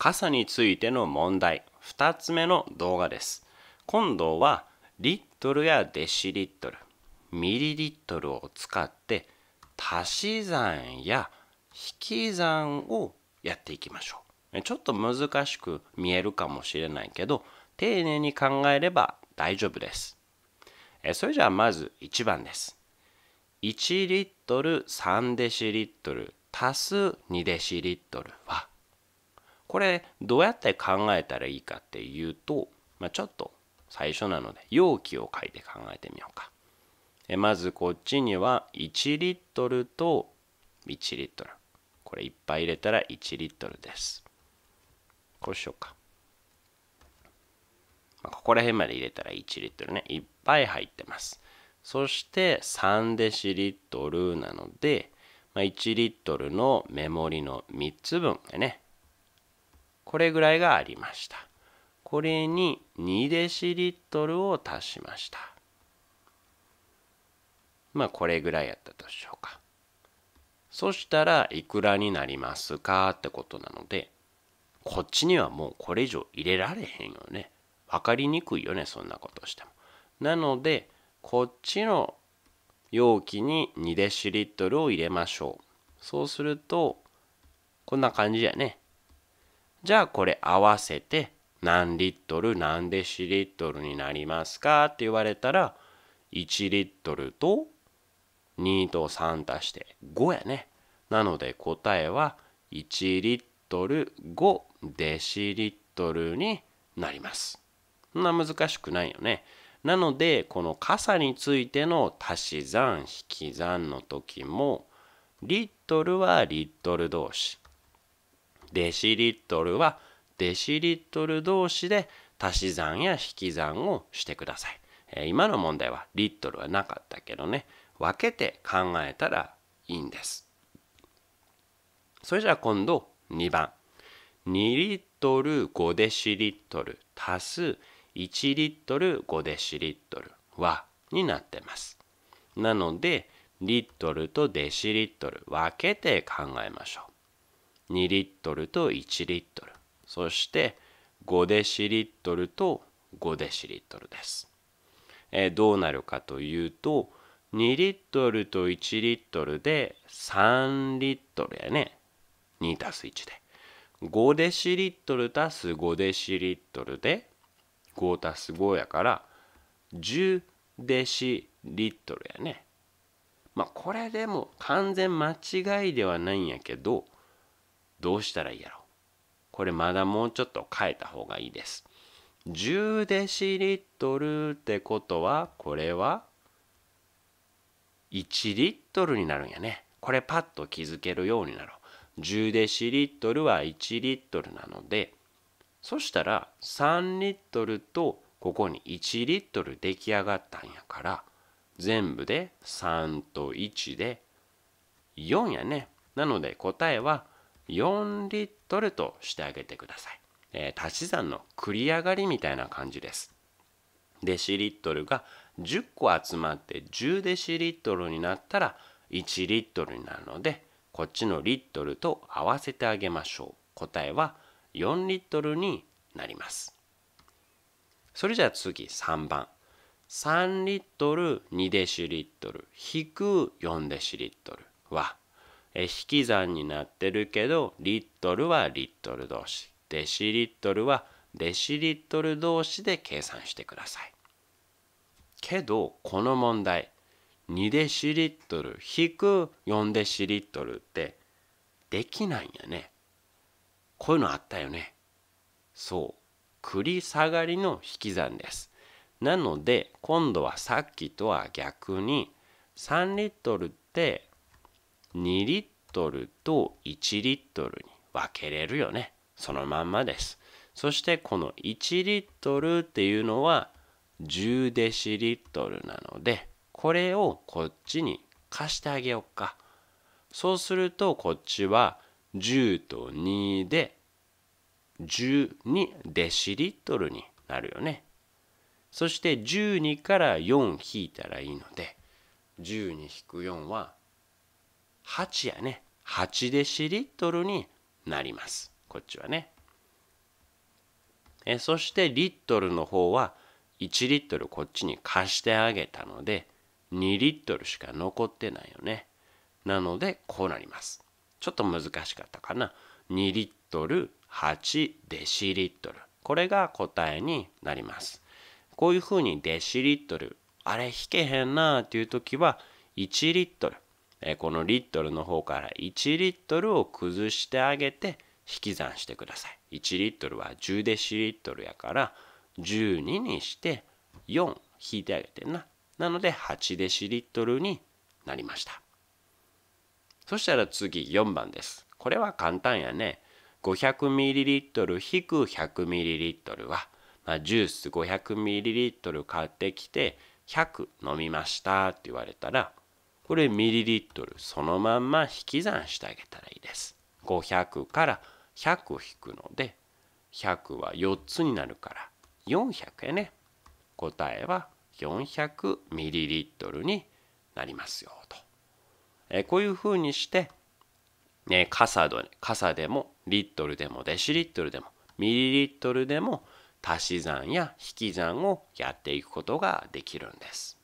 傘についての問題2つ目の動画です今度はリットルやデシリットルミリリットルを使って足し算や引き算をやっていきましょうちょっと難しく見えるかもしれないけど丁寧に考えれば大丈夫ですそれじゃあまず1番です1リットル3デシリットル足す2デシリットルはこれどうやって考えたらいいかっていうと、まあ、ちょっと最初なので容器を書いて考えてみようかえまずこっちには1リットルと1リットルこれいっぱい入れたら1リットルですこうしようか、まあ、ここら辺まで入れたら1リットルねいっぱい入ってますそして3デシリットルなので、まあ、1リットルの目盛りの3つ分ねこれぐらいがありましたこれに2デシリットルを足しましたまあこれぐらいやったとしようかそしたらいくらになりますかってことなのでこっちにはもうこれ以上入れられへんよね分かりにくいよねそんなことしてもなのでこっちの容器に2デシリットルを入れましょうそうするとこんな感じやねじゃあこれ合わせて何リットル何デシリットルになりますかって言われたら1リットルと2と3足して5やね。なので答えは1リットル5デシリットルになります。そんな難しくないよね。なのでこの傘についての足し算引き算の時もリットルはリットル同士デシリットルはデシリットル同士で足し算や引き算をしてください。えー、今の問題はリットルはなかったけどね、分けて考えたらいいんです。それじゃあ今度2番。2リットル5デシリットル足す1リットル5デシリットルはになってます。なので、リットルとデシリットル分けて考えましょう。2リットルと1リットルそして5デシリットルと5デシリットルです、えー、どうなるかというと2リットルと1リットルで3リットルやね2たす1で5デシリットルたす5デシリットルで5たす5やから10デシリットルやねまあこれでも完全間違いではないんやけどどうしたらいいやろこれまだもうちょっと変えた方がいいです。10デシリットルってことは、これは1リットルになるんやね。これパッと気づけるようになろう。10デシリットルは1リットルなので、そしたら3リットルとここに1リットル出来上がったんやから、全部で3と1で4やね。なので答えは4リットルとしてあげてください、えー、足し算の繰り上がりみたいな感じですデシリットルが10個集まって10デシリットルになったら1リットルになるのでこっちのリットルと合わせてあげましょう答えは4リットルになりますそれじゃあ次3番3リットル2デシリットル引く4デシリットルはえ引き算になってるけどリットルはリットル同士デシリットルはデシリットル同士で計算してください。けどこの問題2デシリットル引く4デシリットルってできないんやね。こういうのあったよね。そう。繰り下がりの引き算です。なので今度はさっきとは逆に3リットルって2リットルと1リットルに分けれるよねそのまんまですそしてこの1リットルっていうのは10デシリットルなのでこれをこっちに貸してあげようかそうするとこっちは10と2で12デシリットルになるよねそして12から4引いたらいいので10に引く4は8やね8デシリットルになりますこっちはねえそしてリットルの方は1リットルこっちに貸してあげたので2リットルしか残ってないよねなのでこうなりますちょっと難しかったかな2リットル8デシリットルこれが答えになりますこういうふうにデシリットルあれ引けへんなあっていう時は1リットルえこのリットルの方から1リットルを崩してあげて引き算してください。1リットルは10デシリットルやから12にして4引いてあげてな。なので8デシリットルになりました。そしたら次4番です。これは簡単やね。500ml-100ml は、まあ、ジュース 500ml 買ってきて100飲みましたって言われたらこれミリリットルそのまんま引き算してあげたらいいです。500から100引くので100は4つになるから400やね。答えは 400ml になりますよと。えこういうふうにして、ね、傘で傘でもリットルでもデシリットルでもミリリットルでも足し算や引き算をやっていくことができるんです。